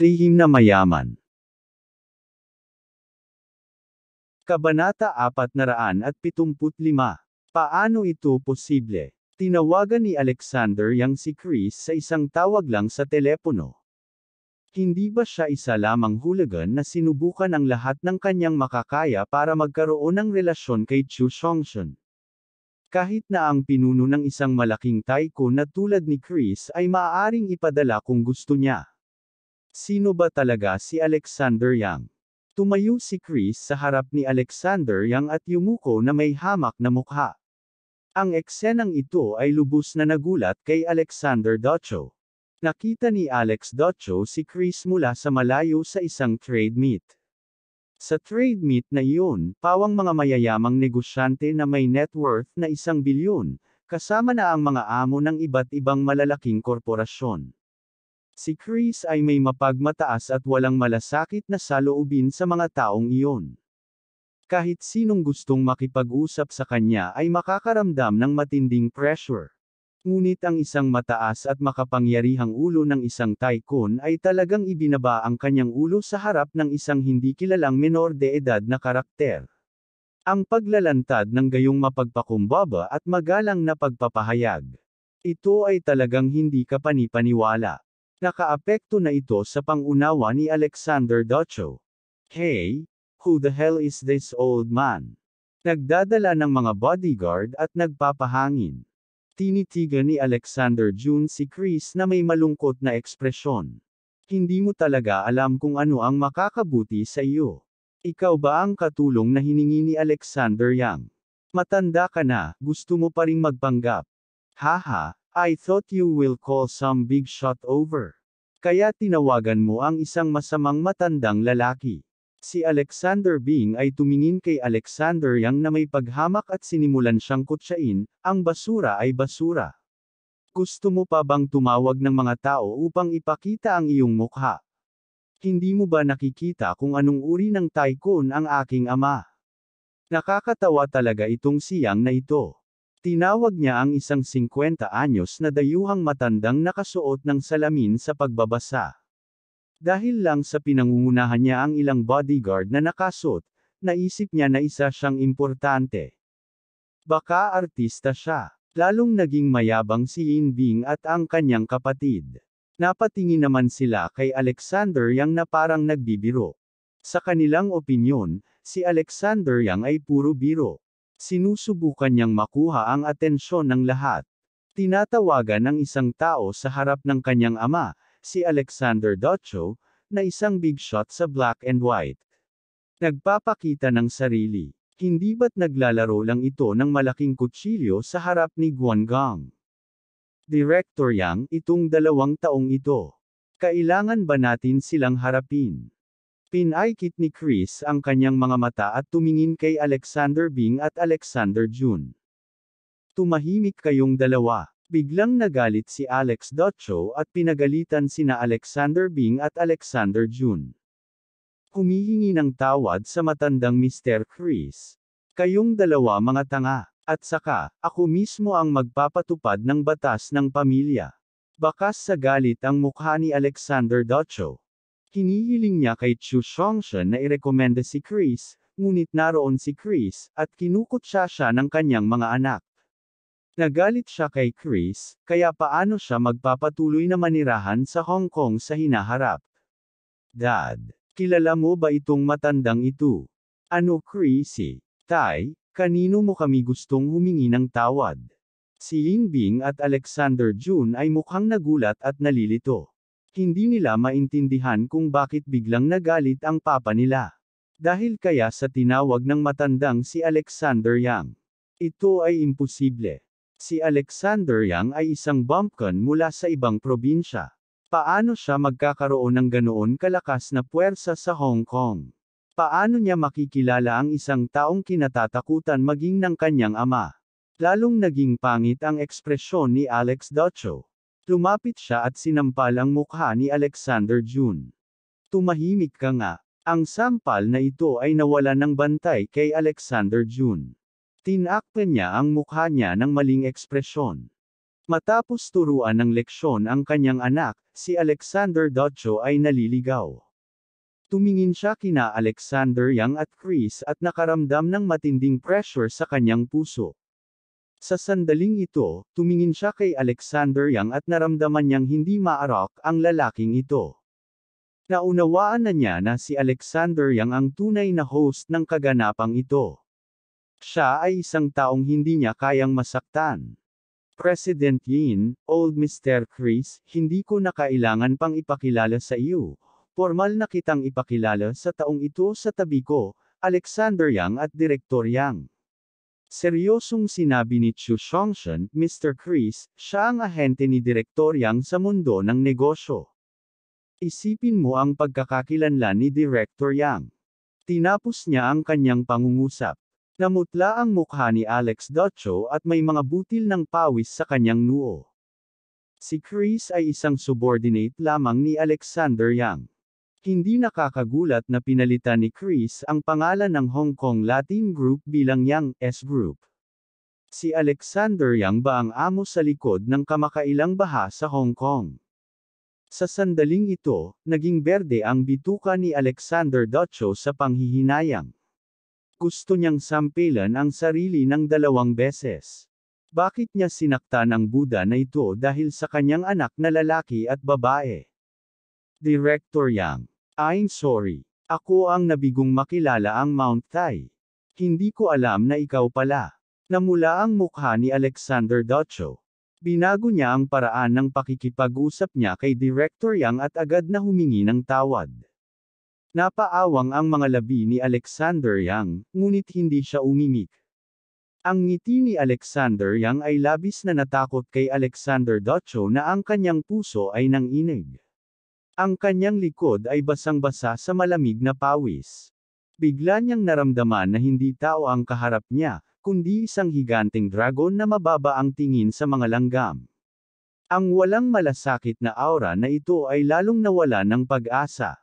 Lihim na mayaman. Kabanata 475. Paano ito posible? Tinawagan ni Alexander yang si Chris sa isang tawag lang sa telepono. Hindi ba siya isa lamang hulagan na sinubukan ang lahat ng kanyang makakaya para magkaroon ng relasyon kay Chu Shongshun? Kahit na ang pinuno ng isang malaking taiko na tulad ni Chris ay maaaring ipadala kung gusto niya. Sino ba talaga si Alexander Yang? Tumayo si Chris sa harap ni Alexander Yang at yumuko na may hamak na mukha. Ang eksenang ito ay lubos na nagulat kay Alexander Docho. Nakita ni Alex Docho si Chris mula sa malayo sa isang trade meet. Sa trade meet na iyon, pawang mga mayayamang negosyante na may net worth na isang bilyon, kasama na ang mga amo ng iba't ibang malalaking korporasyon. Si Chris ay may mapagmataas at walang malasakit na saloobin sa mga taong iyon. Kahit sinong gustong makipag-usap sa kanya ay makakaramdam ng matinding pressure. Ngunit ang isang mataas at makapangyarihang ulo ng isang tycoon ay talagang ibinaba ang kanyang ulo sa harap ng isang hindi kilalang menor de edad na karakter. Ang paglalantad ng gayong mapagpakumbaba at magalang na pagpapahayag. Ito ay talagang hindi kapanipaniwala. Nakaapekto na ito sa pangunawa ni Alexander Docho. Hey, who the hell is this old man? Nagdadala ng mga bodyguard at nagpapahangin. Tinitigan ni Alexander June si Chris na may malungkot na ekspresyon. Hindi mo talaga alam kung ano ang makakabuti sa iyo. Ikaw ba ang katulong na hiningi ni Alexander Yang? Matanda ka na, gusto mo pa ring magpanggap. Haha, I thought you will call some big shot over. Kaya tinawagan mo ang isang masamang matandang lalaki. Si Alexander Bing ay tumingin kay Alexander Yang na may paghamak at sinimulan siyang kutsain, ang basura ay basura. Gusto mo pa bang tumawag ng mga tao upang ipakita ang iyong mukha? Hindi mo ba nakikita kung anong uri ng tycoon ang aking ama? Nakakatawa talaga itong siyang na ito. Tinawag niya ang isang 50 anyos na dayuhang matandang nakasuot ng salamin sa pagbabasa. Dahil lang sa pinangungunahan niya ang ilang bodyguard na nakasuot, naisip niya na isa siyang importante. Baka artista siya. Lalong naging mayabang si Yinbing at ang kanyang kapatid. Napatingin naman sila kay Alexander Yang na parang nagbibiro. Sa kanilang opinyon, si Alexander Yang ay puro biro. Sinusubukan niyang makuha ang atensyon ng lahat. Tinatawagan ng isang tao sa harap ng kanyang ama, si Alexander Docho, na isang big shot sa black and white. Nagpapakita ng sarili. Hindi ba't naglalaro lang ito ng malaking kutsilyo sa harap ni Guan Gang? Director Yang, itong dalawang taong ito. Kailangan ba natin silang harapin? Pinaikit ni Chris ang kanyang mga mata at tumingin kay Alexander Bing at Alexander June. Tumahimik kayong dalawa. Biglang nagalit si Alex Docho at pinagalitan sina Alexander Bing at Alexander June. Humihingi ng tawad sa matandang Mr. Chris. Kayong dalawa mga tanga. At saka, ako mismo ang magpapatupad ng batas ng pamilya. Bakas sa galit ang mukha ni Alexander Docho. Hinihiling niya kay Chu Shongshan na irekomenda si Chris, ngunit naroon si Chris, at kinukot siya siya ng kanyang mga anak. Nagalit siya kay Chris, kaya paano siya magpapatuloy na manirahan sa Hong Kong sa hinaharap? Dad, kilala mo ba itong matandang ito? Ano Chrissy? Eh? Tay, kanino mo kami gustong humingi ng tawad? Si Yinbing at Alexander June ay mukhang nagulat at nalilito. Hindi nila maintindihan kung bakit biglang nagalit ang papa nila. Dahil kaya sa tinawag ng matandang si Alexander Yang. Ito ay imposible. Si Alexander Yang ay isang bumpkin mula sa ibang probinsya. Paano siya magkakaroon ng ganoon kalakas na puwersa sa Hong Kong? Paano niya makikilala ang isang taong kinatatakutan maging ng kanyang ama? Lalong naging pangit ang ekspresyon ni Alex Docho. Lumapit siya at sinampal ang mukha ni Alexander June. Tumahimik ka nga. Ang sampal na ito ay nawala ng bantay kay Alexander June. Tinakta niya ang mukha niya ng maling ekspresyon. Matapos turuan ng leksyon ang kanyang anak, si Alexander Docho ay naliligaw. Tumingin siya kina Alexander Yang at Chris at nakaramdam ng matinding pressure sa kanyang puso. Sa sandaling ito, tumingin siya kay Alexander Yang at naramdaman niyang hindi maarok ang lalaking ito. Naunawaan na niya na si Alexander Yang ang tunay na host ng kaganapang ito. Siya ay isang taong hindi niya kayang masaktan. President Yin, Old Mr. Chris, hindi ko na kailangan pang ipakilala sa iyo. Formal na kitang ipakilala sa taong ito sa tabi ko, Alexander Yang at Direktor Yang. Seryosong sinabi ni Chu Shongshan, Mr. Chris, siya ang ahente ni Direktor Yang sa mundo ng negosyo. Isipin mo ang pagkakakilanlan ni Director Yang. Tinapos niya ang kanyang pangungusap. Namutla ang mukha ni Alex Docho at may mga butil ng pawis sa kanyang noo. Si Chris ay isang subordinate lamang ni Alexander Yang. Hindi nakakagulat na pinalitan ni Chris ang pangalan ng Hong Kong Latin Group bilang Yang S Group. Si Alexander Yang ba ang amo sa likod ng kamakailang baha sa Hong Kong? Sa sandaling ito, naging berde ang bituka ni Alexander Docho sa panghihinayang. Gusto niyang sampilan ang sarili ng dalawang beses. Bakit niya sinaktan ang Buda na ito dahil sa kanyang anak na lalaki at babae? Director Yang. I'm sorry. Ako ang nabigong makilala ang Mount Tai. Hindi ko alam na ikaw pala. Namula ang mukha ni Alexander Docho. Binago niya ang paraan ng pakikipag-usap niya kay Director Yang at agad na humingi ng tawad. Napaawang ang mga labi ni Alexander Yang, ngunit hindi siya umimik. Ang ngiti ni Alexander Yang ay labis na natakot kay Alexander Docho na ang kanyang puso ay nanginig. Ang kanyang likod ay basang-basa sa malamig na pawis. Bigla niyang naramdaman na hindi tao ang kaharap niya, kundi isang higanting dragon na mababa ang tingin sa mga langgam. Ang walang malasakit na aura na ito ay lalong nawala ng pag-asa.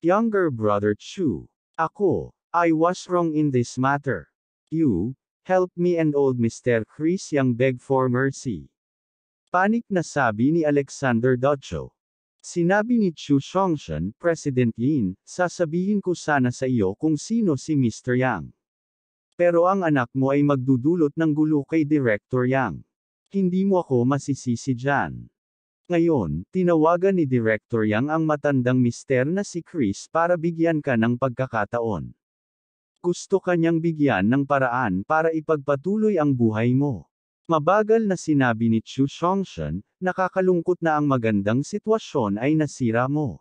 Younger brother Chu, ako, I was wrong in this matter. You, help me and old Mr. Chris Yang beg for mercy. Panik na sabi ni Alexander Docho. Sinabi ni Chu Songshan, President Yin, sasabihin ko sana sa iyo kung sino si Mr. Yang. Pero ang anak mo ay magdudulot ng gulo kay Director Yang. Hindi mo ako masisisi dyan. Ngayon, tinawagan ni Director Yang ang matandang mister na si Chris para bigyan ka ng pagkakataon. Gusto kanyang bigyan ng paraan para ipagpatuloy ang buhay mo. Mabagal na sinabi ni Chu Songshan, nakakalungkot na ang magandang sitwasyon ay nasira mo.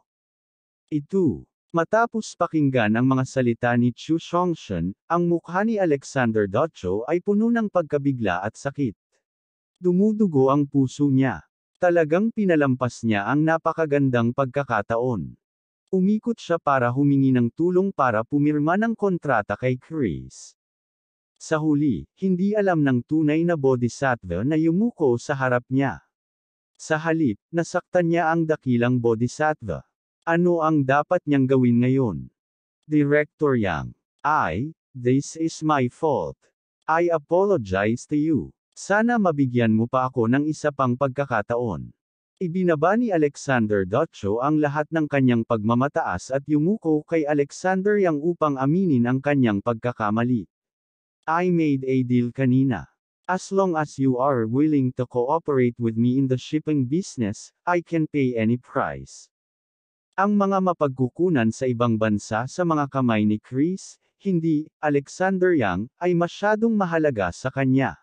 Ito. Matapos pakinggan ang mga salita ni Chu Songshan, ang mukha ni Alexander Docho ay puno ng pagkabigla at sakit. Dumudugo ang puso niya. Talagang pinalampas niya ang napakagandang pagkakataon. Umikot siya para humingi ng tulong para pumirma ng kontrata kay Chris, sa huli, hindi alam ng tunay na bodhisattva na yumuko sa harap niya. Sa halip, nasaktan niya ang dakilang bodhisattva. Ano ang dapat niyang gawin ngayon? Director Yang, I, this is my fault. I apologize to you. Sana mabigyan mo pa ako ng isa pang pagkakataon. Ibinaba ni Alexander Docho ang lahat ng kanyang pagmamataas at yumuko kay Alexander Yang upang aminin ang kanyang pagkakamali. I made a deal kanina. As long as you are willing to cooperate with me in the shipping business, I can pay any price. Ang mga mapagkukunan sa ibang bansa sa mga kamay ni Chris, hindi, Alexander Yang, ay masyadong mahalaga sa kanya.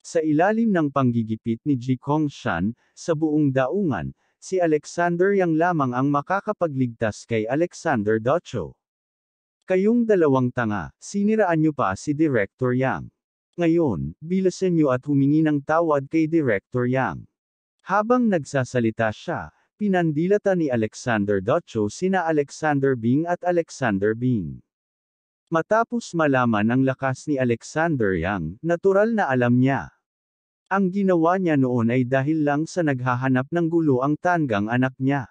Sa ilalim ng panggigipit ni Ji Kongshan, sa buong daungan, si Alexander Yang lamang ang makakapagligtas kay Alexander Docho. Kayong dalawang tanga, siniraan niyo pa si Director Yang. Ngayon, bilasin niyo at humingi ng tawad kay Director Yang. Habang nagsasalita siya, pinandilata ni Alexander Docho sina Alexander Bing at Alexander Bing. Matapos malaman ang lakas ni Alexander Yang, natural na alam niya. Ang ginawa niya noon ay dahil lang sa naghahanap ng gulo ang tanggang anak niya.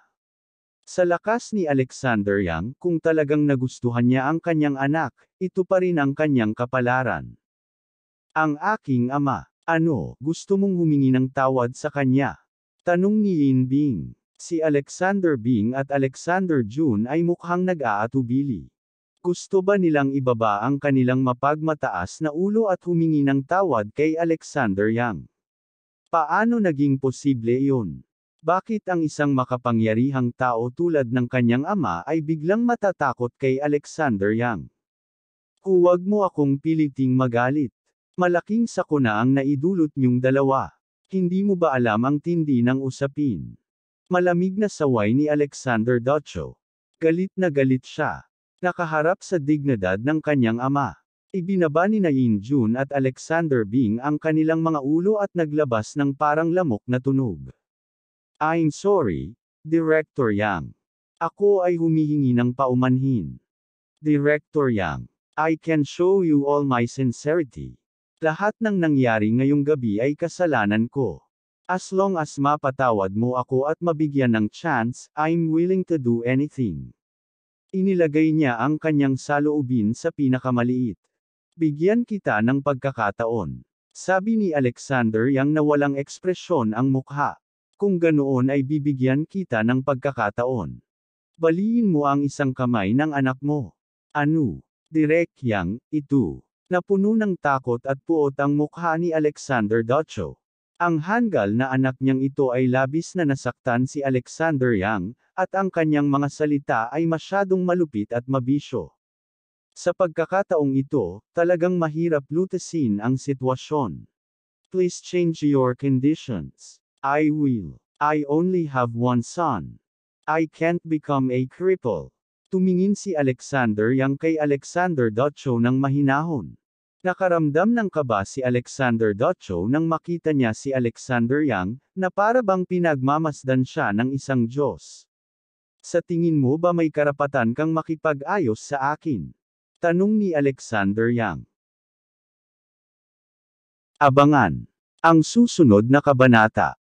Sa lakas ni Alexander Yang, kung talagang nagustuhan niya ang kanyang anak, ito pa rin ang kanyang kapalaran. Ang aking ama, ano, gusto mong humingi ng tawad sa kanya? Tanong ni Yin Bing. Si Alexander Bing at Alexander Jun ay mukhang nag-aatubili. Gusto ba nilang ibaba ang kanilang mapagmataas na ulo at humingi ng tawad kay Alexander Yang? Paano naging posible iyon? Bakit ang isang makapangyarihang tao tulad ng kanyang ama ay biglang matatakot kay Alexander Yang? Huwag mo akong piliting magalit. Malaking sakuna ang naidulot niyong dalawa. Hindi mo ba alam ang tindi ng usapin? Malamig na saway ni Alexander Docho. Galit na galit siya. Nakaharap sa dignidad ng kanyang ama. Ibinaba ni Nain In June at Alexander Bing ang kanilang mga ulo at naglabas ng parang lamok na tunog. I'm sorry, Director Yang. Ako ay humihingi ng paumanhin. Director Yang, I can show you all my sincerity. Lahat ng nangyari ngayong gabi ay kasalanan ko. As long as mapatawad mo ako at mabigyan ng chance, I'm willing to do anything. Inilagay niya ang kanyang saloobin sa pinakamaliit. Bigyan kita ng pagkakataon. Sabi ni Alexander yang nawalang ekspresyon ang mukha. Kung ganoon ay bibigyan kita ng pagkakataon. Baliin mo ang isang kamay ng anak mo. Ano? Direk yang, ito. Napuno ng takot at puot ang mukha ni Alexander Docho. Ang hanggal na anak niyang ito ay labis na nasaktan si Alexander Yang, at ang kanyang mga salita ay masyadong malupit at mabisyo. Sa pagkakataong ito, talagang mahirap lutasin ang sitwasyon. Please change your conditions. I will. I only have one son. I can't become a cripple. Tumingin si Alexander yang kay Alexander Dotcho ng mahinahon. Nakaramdam ng kaba si Alexander Dotcho nang makita niya si Alexander Yang, na para bang pinagmamasdan siya ng isang Diyos. Sa tingin mo ba may karapatan kang makipag-ayos sa akin? Tanong ni Alexander Yang. Abangan! Ang susunod na kabanata.